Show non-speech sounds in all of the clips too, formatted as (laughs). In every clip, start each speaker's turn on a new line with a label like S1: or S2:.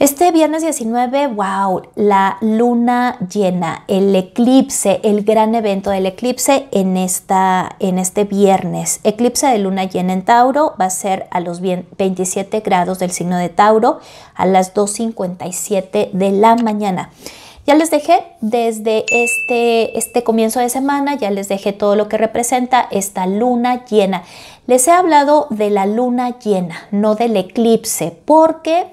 S1: Este viernes 19, wow, la luna llena, el eclipse, el gran evento del eclipse en, esta, en este viernes. Eclipse de luna llena en Tauro va a ser a los 27 grados del signo de Tauro a las 2.57 de la mañana. Ya les dejé desde este, este comienzo de semana, ya les dejé todo lo que representa esta luna llena. Les he hablado de la luna llena, no del eclipse, porque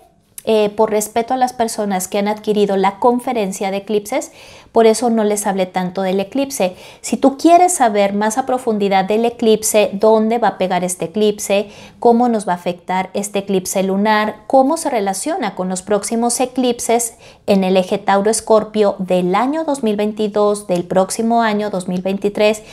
S1: eh, por respeto a las personas que han adquirido la conferencia de eclipses, por eso no les hablé tanto del eclipse. Si tú quieres saber más a profundidad del eclipse, dónde va a pegar este eclipse, cómo nos va a afectar este eclipse lunar, cómo se relaciona con los próximos eclipses en el eje Tauro-Escorpio del año 2022, del próximo año 2023,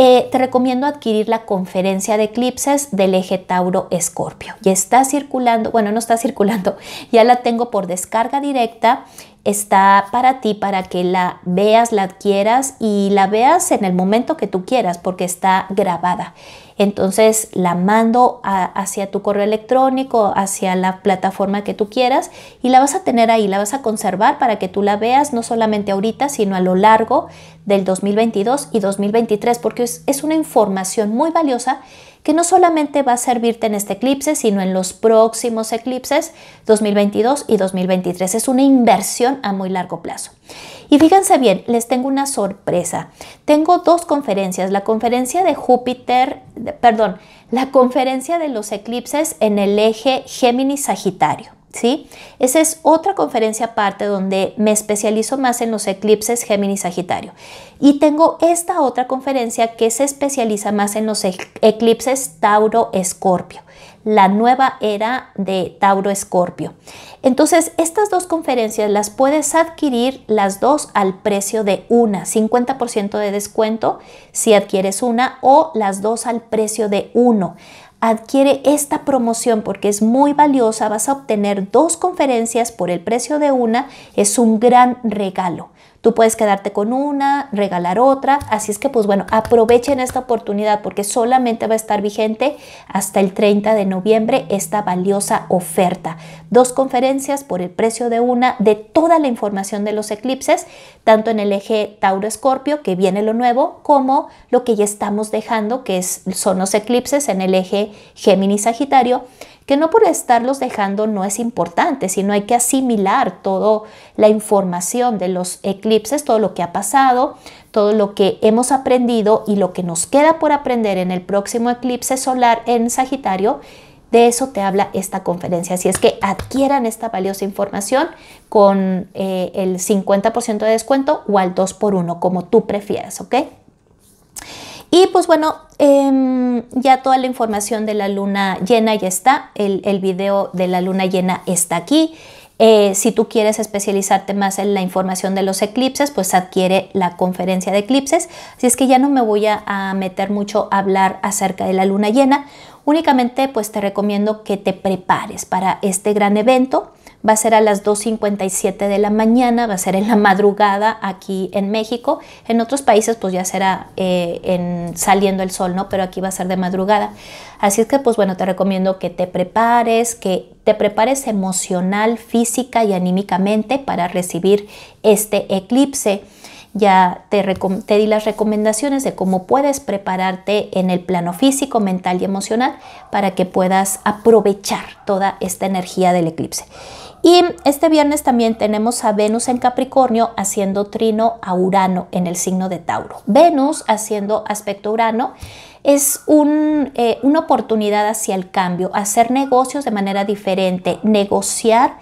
S1: eh, te recomiendo adquirir la conferencia de eclipses del eje Tauro Escorpio. Ya está circulando, bueno, no está circulando, (laughs) ya la tengo por descarga directa está para ti, para que la veas, la adquieras y la veas en el momento que tú quieras, porque está grabada. Entonces la mando hacia tu correo electrónico, hacia la plataforma que tú quieras y la vas a tener ahí, la vas a conservar para que tú la veas no solamente ahorita, sino a lo largo del 2022 y 2023, porque es una información muy valiosa que no solamente va a servirte en este eclipse, sino en los próximos eclipses 2022 y 2023. Es una inversión a muy largo plazo. Y fíjense bien, les tengo una sorpresa. Tengo dos conferencias, la conferencia de Júpiter, perdón, la conferencia de los eclipses en el eje Géminis-Sagitario. Esa es otra conferencia aparte donde me especializo más en los eclipses Géminis-Sagitario. Y tengo esta otra conferencia que se especializa más en los eclipses Tauro-Escorpio la nueva era de Tauro Escorpio. Entonces, estas dos conferencias las puedes adquirir las dos al precio de una, 50% de descuento si adquieres una o las dos al precio de uno. Adquiere esta promoción porque es muy valiosa, vas a obtener dos conferencias por el precio de una, es un gran regalo. Tú puedes quedarte con una, regalar otra. Así es que, pues bueno, aprovechen esta oportunidad porque solamente va a estar vigente hasta el 30 de noviembre esta valiosa oferta. Dos conferencias por el precio de una de toda la información de los eclipses, tanto en el eje Tauro-Escorpio, que viene lo nuevo, como lo que ya estamos dejando, que son los eclipses en el eje Géminis-Sagitario que no por estarlos dejando no es importante, sino hay que asimilar toda la información de los eclipses, todo lo que ha pasado, todo lo que hemos aprendido y lo que nos queda por aprender en el próximo eclipse solar en Sagitario. De eso te habla esta conferencia. Así es que adquieran esta valiosa información con eh, el 50% de descuento o al 2 por 1 como tú prefieras, ¿ok? Y pues bueno, eh, ya toda la información de la luna llena ya está, el, video de la luna llena está aquí. Eh, si tú quieres especializarte más en la información de los eclipses, pues adquiere la conferencia de eclipses. Así es que ya no me voy a meter mucho a hablar acerca de la luna llena. Únicamente pues te recomiendo que te prepares para este gran evento. Va a ser a las 2.57 de la mañana, va a ser en la madrugada aquí en México. En otros países pues ya será eh, en saliendo el sol, ¿no? Pero aquí va a ser de madrugada. Así es que pues bueno, te recomiendo que te prepares, que te prepares emocional, física y anímicamente para recibir este eclipse ya te, di las recomendaciones de cómo puedes prepararte en el plano físico, mental y emocional para que puedas aprovechar toda esta energía del eclipse. Y este viernes también tenemos a Venus en Capricornio haciendo trino a Urano en el signo de Tauro. Venus haciendo aspecto Urano es eh, una oportunidad hacia el cambio, hacer negocios de manera diferente, negociar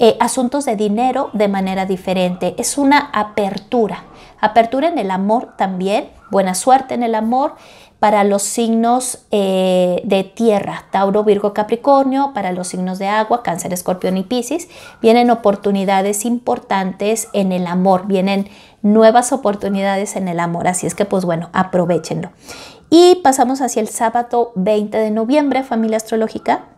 S1: eh, asuntos de dinero de manera diferente. Es una apertura. Apertura en el amor también. Buena suerte en el amor para los signos eh, de tierra, Tauro, Virgo, Capricornio, para los signos de agua, Cáncer, Escorpión y Piscis, vienen oportunidades importantes en el amor, vienen nuevas oportunidades en el amor, así es que pues bueno, aprovechenlo. Y pasamos hacia el sábado 20 de noviembre, familia astrológica.